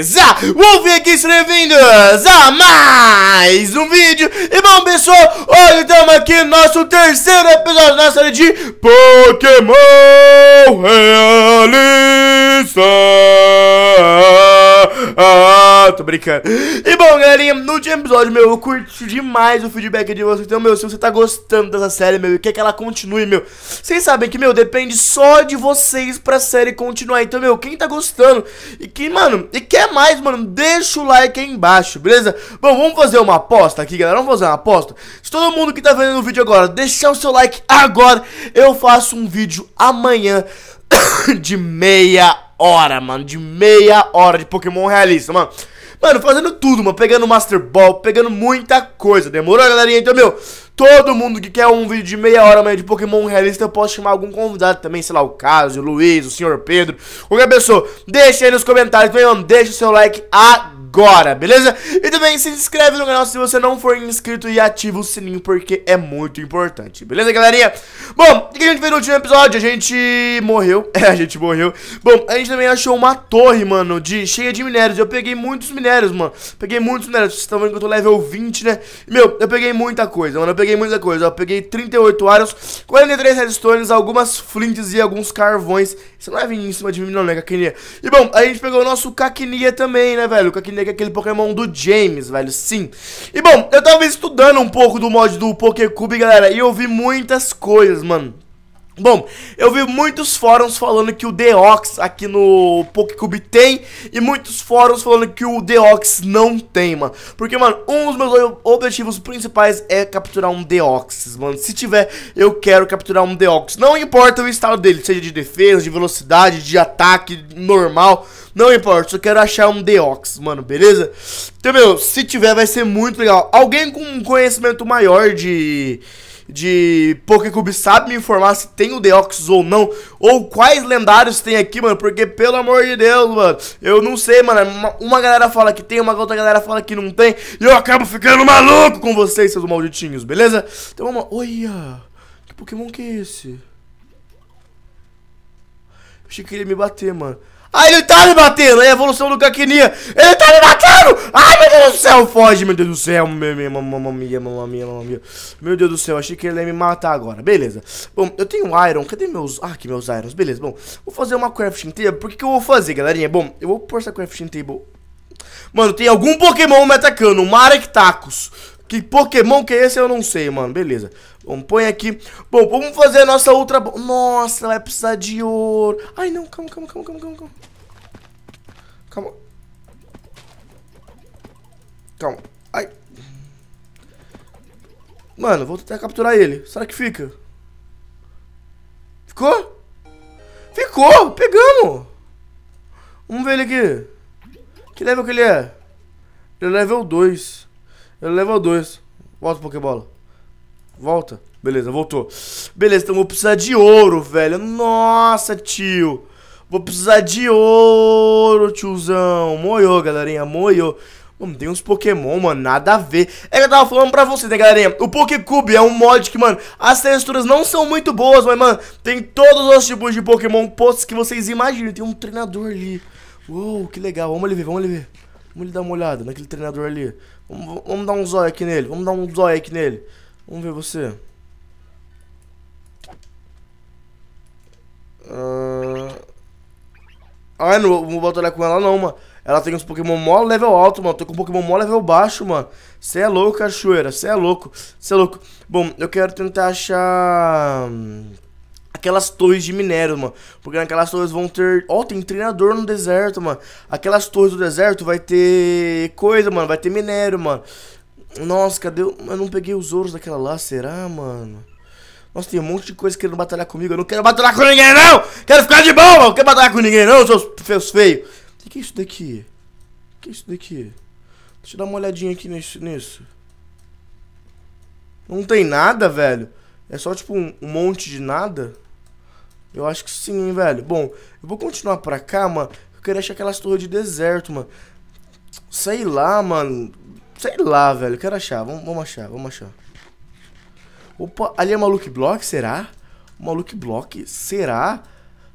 Beleza? Wolfik, sejam bem-vindos a mais um vídeo. E bom, pessoal, hoje estamos aqui no nosso terceiro episódio da série de Pokémon Realização. Ah, tô brincando. E bom, galerinha, no último episódio, meu, eu curti demais o feedback de vocês. Então, meu, se você tá gostando dessa série, meu, e quer que ela continue, meu, vocês sabem que, meu, depende só de vocês pra série continuar. Então, meu, quem tá gostando e que mano, e quer mais, mano, deixa o like aí embaixo, beleza? Bom, vamos fazer uma aposta aqui, galera. Vamos fazer uma aposta. Se todo mundo que tá vendo o vídeo agora deixar o seu like agora, eu faço um vídeo amanhã de meia hora, mano. De meia hora de Pokémon realista, mano. Mano, fazendo tudo, mano. Pegando Master Ball, pegando muita coisa. Demorou, galerinha? Então, meu, todo mundo que quer um vídeo de meia hora, mano, de Pokémon realista, eu posso chamar algum convidado também, sei lá, o Caso, o Luiz, o Senhor Pedro, qualquer pessoa. Deixa aí nos comentários, mano. Deixa o seu like agora agora, beleza? E também se inscreve no canal se você não for inscrito e ativa o sininho porque é muito importante, beleza, galerinha? Bom, o que a gente fez no último episódio? A gente morreu, é, a gente morreu. Bom, a gente também achou uma torre, mano, de, cheia de minérios. Eu peguei muitos minérios, mano. Peguei muitos minérios. Vocês estão vendo que eu tô level 20, né? Meu, eu peguei muita coisa, mano. Eu peguei muita coisa. Eu peguei 38 aros, 43 redstones, algumas flints e alguns carvões. Você não vai vir em cima de mim, não, né, Caquinia? E bom, a gente pegou o nosso Caquinia também, né, velho? O Caquinia Negra, é aquele Pokémon do James, velho, sim. E bom, eu tava estudando um pouco do mod do Pokécube, galera, e eu vi muitas coisas, mano. Bom, eu vi muitos fóruns falando que o Deox aqui no Pokecube tem e muitos fóruns falando que o Deox não tem, mano. Porque, mano, um dos meus objetivos principais é capturar um Deox, mano. Se tiver, eu quero capturar um Deox. Não importa o estado dele, seja de defesa, de velocidade, de ataque normal, não importa. Só quero achar um Deox, mano, beleza? Então, meu, se tiver vai ser muito legal. Alguém com um conhecimento maior de de Pokécube sabe me informar se tem o Deoxys ou não, ou quais lendários tem aqui, mano, porque pelo amor de Deus, mano, eu não sei, mano, é uma, uma galera fala que tem, uma outra galera fala que não tem, e eu acabo ficando maluco com vocês, seus malditinhos, beleza? Então vamos, olha, que Pokémon que é esse? Eu achei que ele ia me bater, mano. Ai, ele tá me batendo! É a evolução do Caquininha! Ele tá me matando! Ai, meu Deus do céu! Foge, meu Deus do céu! Mamamia, mamamia, mamamia. Meu Deus do céu, achei que ele ia me matar agora. Beleza. Bom, eu tenho Iron. Cadê meus... Ah, aqui meus Irons. Beleza, bom. Vou fazer uma crafting table. Por que, que eu vou fazer, galerinha? Bom, eu vou pôr essa crafting table... Mano, tem algum Pokémon me atacando. Um Marek Tacos. Que Pokémon que é esse eu não sei, mano. Beleza. Vamos, põe aqui. Bom, vamos fazer a nossa outra... Nossa, vai precisar de ouro. Ai, não. Calma, calma, calma, calma, calma. Calma. Calma. Ai. Mano, vou tentar capturar ele. Será que fica? Ficou? Ficou! Pegamos! Vamos ver ele aqui. Que level que ele é? Ele é level 2. Ele levou dois. Volta, Pokébola. Volta. Beleza, voltou. Beleza, então vou precisar de ouro, velho. Nossa, tio. Vou precisar de ouro, tiozão. Moiô, galerinha, moiô. Mano, tem uns Pokémon, mano, nada a ver. É que eu tava falando pra vocês, né, galerinha? O Pokécube é um mod que, mano, as texturas não são muito boas, mas, mano, tem todos os tipos de Pokémon postos que vocês imaginam. Tem um treinador ali. Uou, que legal. Vamos ali ver, vamos ali ver. Vamos dar uma olhada naquele treinador ali. Vamos, vamos dar um zóio aqui nele. Vamos dar um zóio aqui nele. Vamos ver você. Uh... Ah, ah não, vou batalhar com ela não, mano. Ela tem uns Pokémon mó level alto, mano. Tô com um Pokémon mó level baixo, mano. Você é louco, cachoeira. Você é louco. Você é louco. Bom, eu quero tentar achar... Hum, aquelas torres de minério, mano. Porque naquelas torres vão ter. Ó, oh, tem treinador no deserto, mano. Aquelas torres do deserto vai ter coisa, mano. Vai ter minério, mano. Nossa, cadê. Eu não peguei os ouros daquela lá, será, mano? Nossa, tem um monte de coisa querendo batalhar comigo. Eu não quero batalhar com ninguém, não! Quero ficar de boa! Não quero batalhar com ninguém, não, seus feios feios. O que é isso daqui? O que é isso daqui? Deixa eu dar uma olhadinha aqui nisso. nisso. Não tem nada, velho. É só, tipo, um, um monte de nada. Eu acho que sim, hein, velho. Bom, eu vou continuar pra cá, mano. Eu queria achar aquelas torres de deserto, mano. Sei lá, mano. Sei lá, velho. quero achar. Vamos, vamos achar, vamos achar. Opa, ali é maluco Block, será? Maluco Block, será?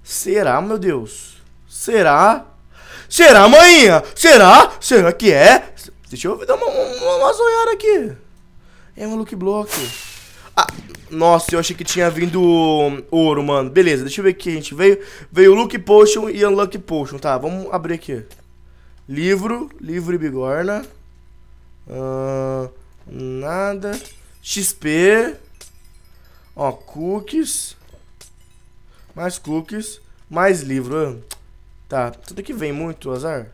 Será, meu Deus? Será? Será, amanhã? Será? Será que é? Deixa eu dar uma, uma, uma aqui. É maluco Block. Ah, nossa, eu achei que tinha vindo ouro, mano. Beleza, deixa eu ver aqui, a gente veio. Veio Lucky Potion e Unlucky Potion. Tá, vamos abrir aqui. Livro, livro e bigorna. Uh, nada. XP. Ó, cookies. Mais cookies. Mais livro. Tá, tudo que vem muito, azar.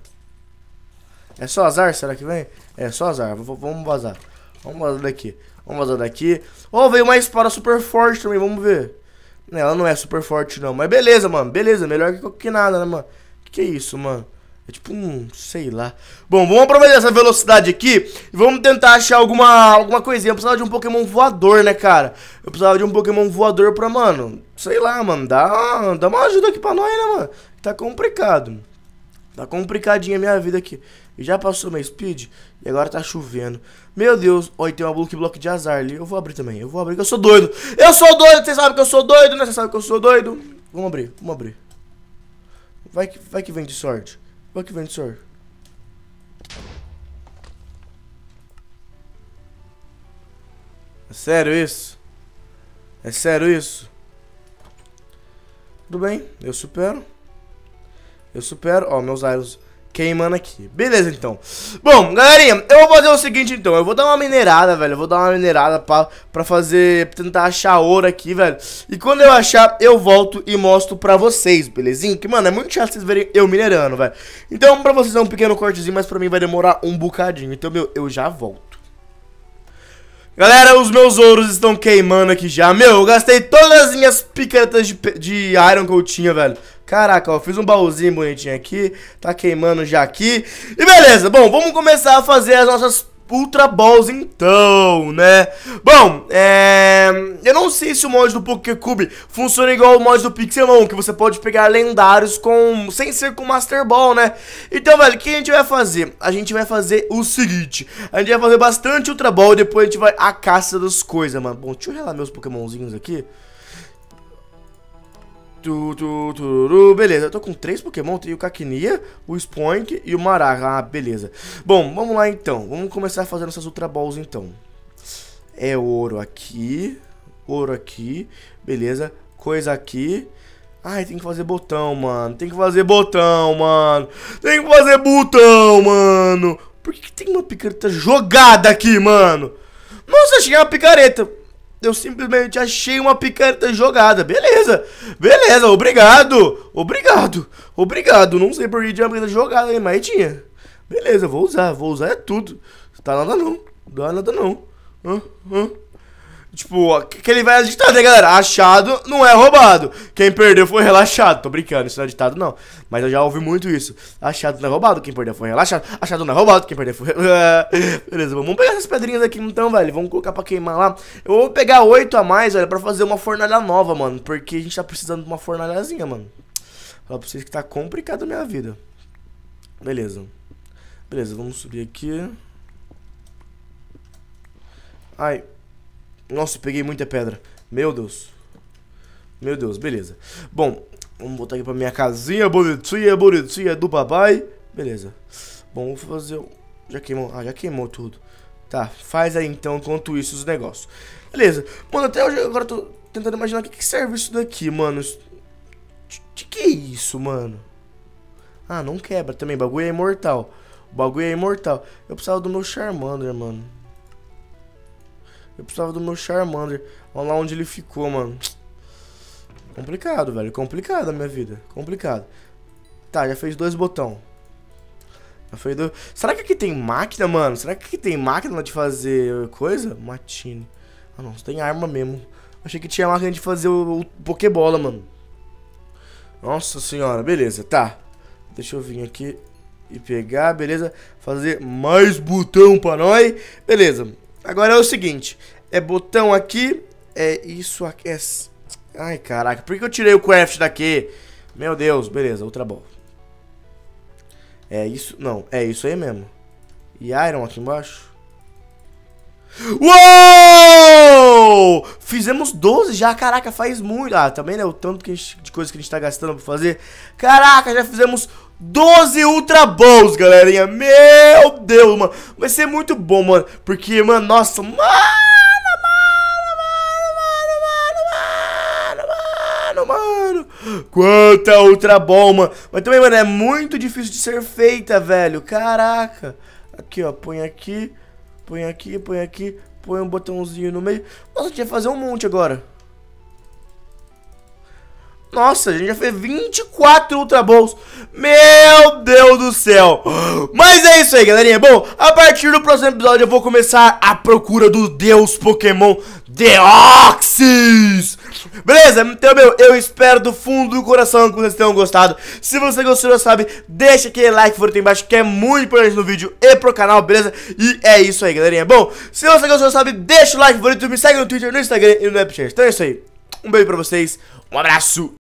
É só azar? Será que vem? É só azar. V vamos vazar. Vamos vazar daqui. Vamos vazar daqui. Ó, oh, veio uma espada super forte também, vamos ver. Ela não é super forte não, mas beleza, mano. Beleza, melhor que, que nada, né, mano? Que que é isso, mano? É tipo um, sei lá. Bom, vamos aproveitar essa velocidade aqui e vamos tentar achar alguma, alguma coisinha. Eu precisava de um Pokémon voador, né, cara? Eu precisava de um Pokémon voador pra, mano, sei lá, mano, dá, dá uma ajuda aqui pra nós, né, mano? Tá complicado. Tá complicadinha a minha vida aqui. E já passou meu speed e agora tá chovendo. Meu Deus, oi, tem uma block block de azar ali. Eu vou abrir também, eu vou abrir, que eu sou doido. Eu sou doido, você sabe que eu sou doido, né? Você sabe que eu sou doido. Vamos abrir, vamos abrir. Vai que, vai que vem de sorte. Vai que vem de sorte. É sério isso? É sério isso? Tudo bem, eu supero. Eu supero, ó, meus aeros queimando aqui. Beleza, então. Bom, galerinha, eu vou fazer o seguinte, então. Eu vou dar uma minerada, velho. Eu vou dar uma minerada pra, pra fazer... Tentar achar ouro aqui, velho. E quando eu achar, eu volto e mostro pra vocês, belezinha? Que, mano, é muito chato vocês verem eu minerando, velho. Então, pra vocês é um pequeno cortezinho, mas pra mim vai demorar um bocadinho. Então, meu, eu já volto. Galera, os meus ouros estão queimando aqui já. Meu, eu gastei todas as minhas picaretas de, de iron que eu tinha, velho. Caraca, ó, fiz um baúzinho bonitinho aqui, tá queimando já aqui. E beleza, bom, vamos começar a fazer as nossas Ultra Balls então, né? Bom, é... Eu não sei se o mod do Pokécube funciona igual o mod do Pixelmon, que você pode pegar lendários com... sem ser com Master Ball, né? Então, velho, o que a gente vai fazer? A gente vai fazer o seguinte, a gente vai fazer bastante Ultra Ball e depois a gente vai à caça das coisas, mano. Bom, deixa eu relar meus Pokémonzinhos aqui. Tu, tu, tu, beleza, eu tô com três Pokémon, tenho o Cacnea, o Spoink e o Maraca, ah, beleza Bom, vamos lá então, vamos começar fazendo essas Ultra Balls então É ouro aqui, ouro aqui, beleza, coisa aqui Ai, tem que fazer botão, mano, tem que fazer botão, mano Tem que fazer botão, mano Por que, que tem uma picareta jogada aqui, mano? Nossa, achei uma picareta eu simplesmente achei uma picareta jogada. Beleza, beleza, obrigado, obrigado, obrigado. Não sei por que tinha uma picareta jogada aí, mas tinha. Beleza, vou usar, vou usar é tudo. Tá nada não, dá nada não. Hã? Hã? Tipo, que ele vai a ditado, né, galera? Achado não é roubado. Quem perdeu foi relaxado. Tô brincando, isso não é ditado, não. Mas eu já ouvi muito isso. Achado não é roubado, quem perdeu foi relaxado. Achado não é roubado, quem perdeu foi. Beleza, vamos pegar essas pedrinhas aqui então, velho. Vamos colocar pra queimar lá. Eu vou pegar oito a mais, velho, pra fazer uma fornalha nova, mano. Porque a gente tá precisando de uma fornalhazinha, mano. Fala pra vocês que tá complicado a minha vida. Beleza. Beleza, vamos subir aqui. Ai. Nossa, peguei muita pedra. Meu Deus. Meu Deus, beleza. Bom, vamos voltar aqui pra minha casinha bonitinha, bonitinha do papai. Beleza. Bom, vou fazer... Já queimou. Ah, já queimou tudo. Tá, faz aí então, enquanto isso, os negócios. Beleza. Mano, até hoje agora eu tô tentando imaginar o que, que serve isso daqui, mano. De que é isso, mano? Ah, não quebra também. O bagulho é imortal. O bagulho é imortal. Eu precisava do meu Charmander, mano. Eu precisava do meu Charmander. Olha lá onde ele ficou, mano. Complicado, velho. Complicado a minha vida. Complicado. Tá, já fez dois botão. Já fez dois... Será que aqui tem máquina, mano? Será que aqui tem máquina de fazer coisa? Matine. Ah, não. tem arma mesmo. Achei que tinha máquina de fazer o, o Pokébola, mano. Nossa senhora. Beleza, tá. Deixa eu vir aqui e pegar, beleza? Fazer mais botão pra nós. Beleza. Agora é o seguinte, é botão aqui, é isso aqui, é... Ai, caraca, por que eu tirei o craft daqui? Meu Deus, beleza, outra bola. É isso, não, é isso aí mesmo. E Iron aqui embaixo. Uou! Fizemos 12 já, caraca, faz muito. Ah, também, né, o tanto que gente, de coisa que a gente tá gastando pra fazer. Caraca, já fizemos 12 Ultra Balls, galerinha. Meu Deus, mano. Vai ser muito bom, mano. Porque, mano, nossa, mano, mano, mano, mano, mano, mano, mano. Quanta Ultra Ball, mano. Mas também, mano, é muito difícil de ser feita, velho. Caraca. Aqui, ó, põe aqui, põe aqui, põe aqui, põe um botãozinho no meio. Nossa, tinha que fazer um monte agora. Nossa, a gente já fez 24 Ultra Bowls. Meu Deus do céu. Mas é isso aí, galerinha. Bom, a partir do próximo episódio eu vou começar a procura do Deus Pokémon Deoxys. Beleza? Então, meu, eu espero do fundo do coração que vocês tenham gostado. Se você gostou, sabe, deixa aquele like por aqui embaixo, que é muito importante no vídeo e pro canal, beleza? E é isso aí, galerinha. Bom, se você gostou, sabe, deixa o like aqui, me segue no Twitter, no Instagram e no Snapchat. Então é isso aí. Um beijo pra vocês, um abraço